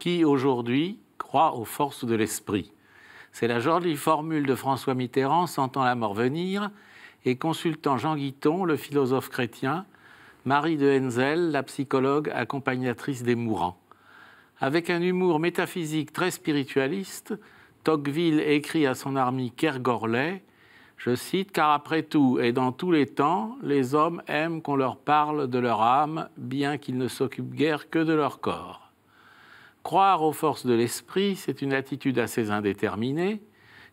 qui aujourd'hui croit aux forces de l'esprit. C'est la jolie formule de François Mitterrand, sentant la mort venir, et consultant Jean Guiton, le philosophe chrétien, Marie de Henzel, la psychologue accompagnatrice des mourants. Avec un humour métaphysique très spiritualiste, Tocqueville écrit à son ami Kergorlet je cite, car après tout, et dans tous les temps, les hommes aiment qu'on leur parle de leur âme, bien qu'ils ne s'occupent guère que de leur corps. Croire aux forces de l'esprit, c'est une attitude assez indéterminée.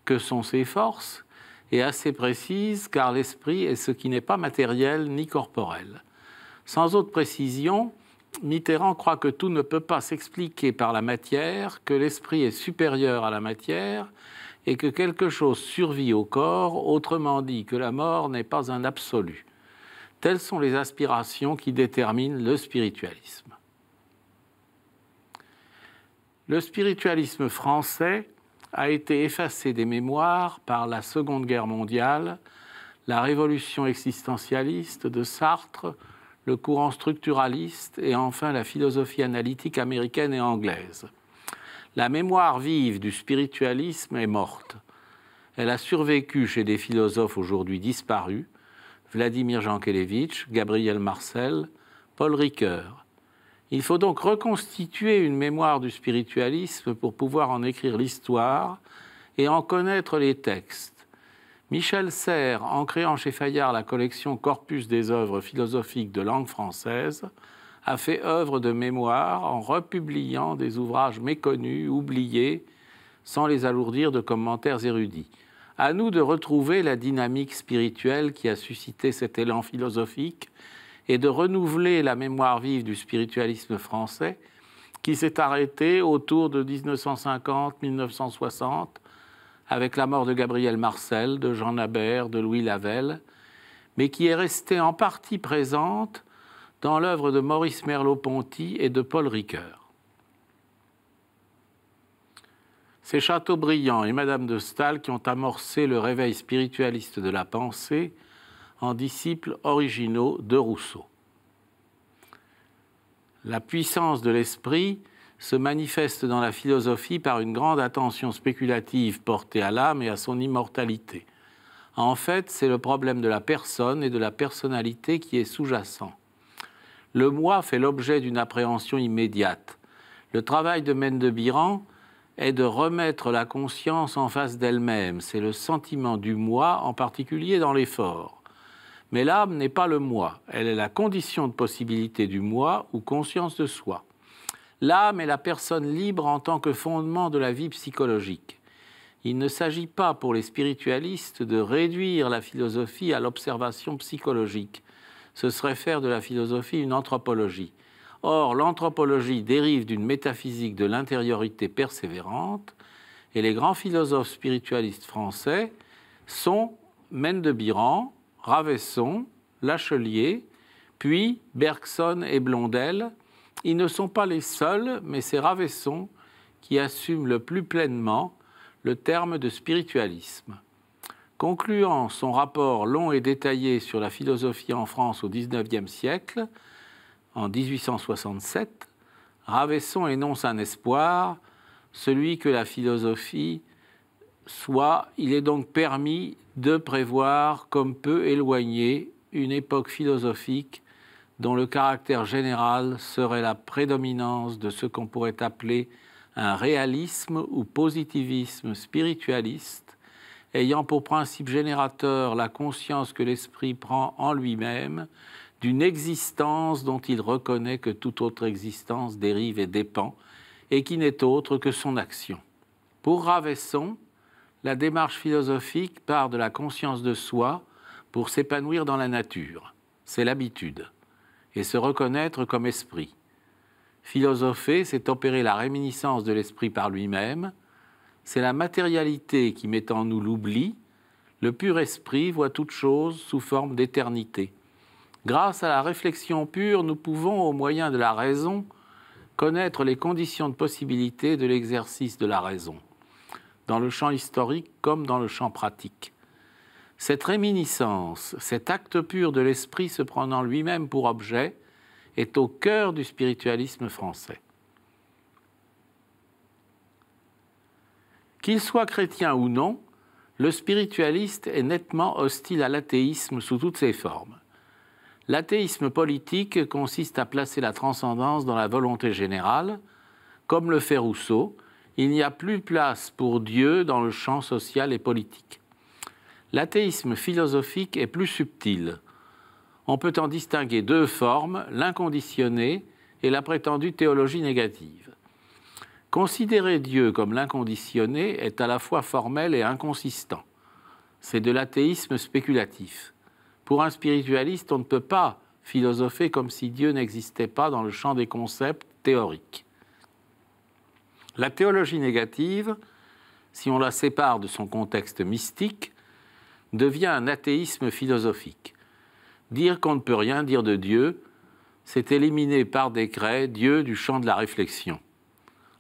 Que sont ces forces Et assez précise, car l'esprit est ce qui n'est pas matériel ni corporel. Sans autre précision, Mitterrand croit que tout ne peut pas s'expliquer par la matière, que l'esprit est supérieur à la matière et que quelque chose survit au corps, autrement dit que la mort n'est pas un absolu. Telles sont les aspirations qui déterminent le spiritualisme le spiritualisme français a été effacé des mémoires par la Seconde Guerre mondiale, la révolution existentialiste de Sartre, le courant structuraliste et enfin la philosophie analytique américaine et anglaise. La mémoire vive du spiritualisme est morte. Elle a survécu chez des philosophes aujourd'hui disparus, Vladimir Jankélévitch, Gabriel Marcel, Paul Ricoeur, il faut donc reconstituer une mémoire du spiritualisme pour pouvoir en écrire l'histoire et en connaître les textes. Michel Serres, en créant chez Fayard la collection Corpus des œuvres philosophiques de langue française, a fait œuvre de mémoire en republiant des ouvrages méconnus, oubliés, sans les alourdir de commentaires érudits. À nous de retrouver la dynamique spirituelle qui a suscité cet élan philosophique et de renouveler la mémoire vive du spiritualisme français qui s'est arrêté autour de 1950-1960 avec la mort de Gabriel Marcel, de Jean Nabert, de Louis Lavelle, mais qui est restée en partie présente dans l'œuvre de Maurice Merleau-Ponty et de Paul Ricoeur. C'est Chateaubriand et Madame de Staël qui ont amorcé le réveil spiritualiste de la pensée en disciples originaux de Rousseau. La puissance de l'esprit se manifeste dans la philosophie par une grande attention spéculative portée à l'âme et à son immortalité. En fait, c'est le problème de la personne et de la personnalité qui est sous-jacent. Le moi fait l'objet d'une appréhension immédiate. Le travail de Mendebiran est de remettre la conscience en face d'elle-même. C'est le sentiment du moi, en particulier dans l'effort. Mais l'âme n'est pas le moi, elle est la condition de possibilité du moi ou conscience de soi. L'âme est la personne libre en tant que fondement de la vie psychologique. Il ne s'agit pas pour les spiritualistes de réduire la philosophie à l'observation psychologique. Ce serait faire de la philosophie une anthropologie. Or, l'anthropologie dérive d'une métaphysique de l'intériorité persévérante, et les grands philosophes spiritualistes français sont Mène de Biran, Ravesson, Lachelier, puis Bergson et Blondel. Ils ne sont pas les seuls, mais c'est Ravesson qui assume le plus pleinement le terme de spiritualisme. Concluant son rapport long et détaillé sur la philosophie en France au XIXe siècle, en 1867, Ravesson énonce un espoir, celui que la philosophie soit il est donc permis de prévoir comme peu éloigné, une époque philosophique dont le caractère général serait la prédominance de ce qu'on pourrait appeler un réalisme ou positivisme spiritualiste, ayant pour principe générateur la conscience que l'esprit prend en lui-même d'une existence dont il reconnaît que toute autre existence dérive et dépend, et qui n'est autre que son action. Pour Ravesson, la démarche philosophique part de la conscience de soi pour s'épanouir dans la nature. C'est l'habitude. Et se reconnaître comme esprit. Philosopher, c'est opérer la réminiscence de l'esprit par lui-même. C'est la matérialité qui met en nous l'oubli. Le pur esprit voit toute chose sous forme d'éternité. Grâce à la réflexion pure, nous pouvons, au moyen de la raison, connaître les conditions de possibilité de l'exercice de la raison dans le champ historique comme dans le champ pratique. Cette réminiscence, cet acte pur de l'esprit se prenant lui-même pour objet, est au cœur du spiritualisme français. Qu'il soit chrétien ou non, le spiritualiste est nettement hostile à l'athéisme sous toutes ses formes. L'athéisme politique consiste à placer la transcendance dans la volonté générale, comme le fait Rousseau, il n'y a plus place pour Dieu dans le champ social et politique. L'athéisme philosophique est plus subtil. On peut en distinguer deux formes, l'inconditionné et la prétendue théologie négative. Considérer Dieu comme l'inconditionné est à la fois formel et inconsistant. C'est de l'athéisme spéculatif. Pour un spiritualiste, on ne peut pas philosopher comme si Dieu n'existait pas dans le champ des concepts théoriques. La théologie négative, si on la sépare de son contexte mystique, devient un athéisme philosophique. Dire qu'on ne peut rien dire de Dieu, c'est éliminer par décret Dieu du champ de la réflexion.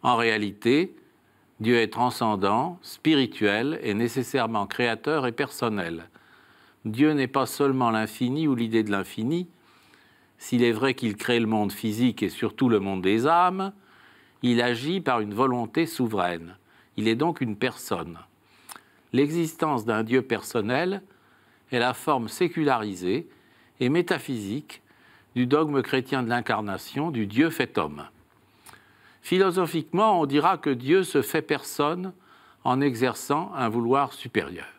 En réalité, Dieu est transcendant, spirituel et nécessairement créateur et personnel. Dieu n'est pas seulement l'infini ou l'idée de l'infini. S'il est vrai qu'il crée le monde physique et surtout le monde des âmes, il agit par une volonté souveraine. Il est donc une personne. L'existence d'un Dieu personnel est la forme sécularisée et métaphysique du dogme chrétien de l'incarnation, du Dieu fait homme. Philosophiquement, on dira que Dieu se fait personne en exerçant un vouloir supérieur.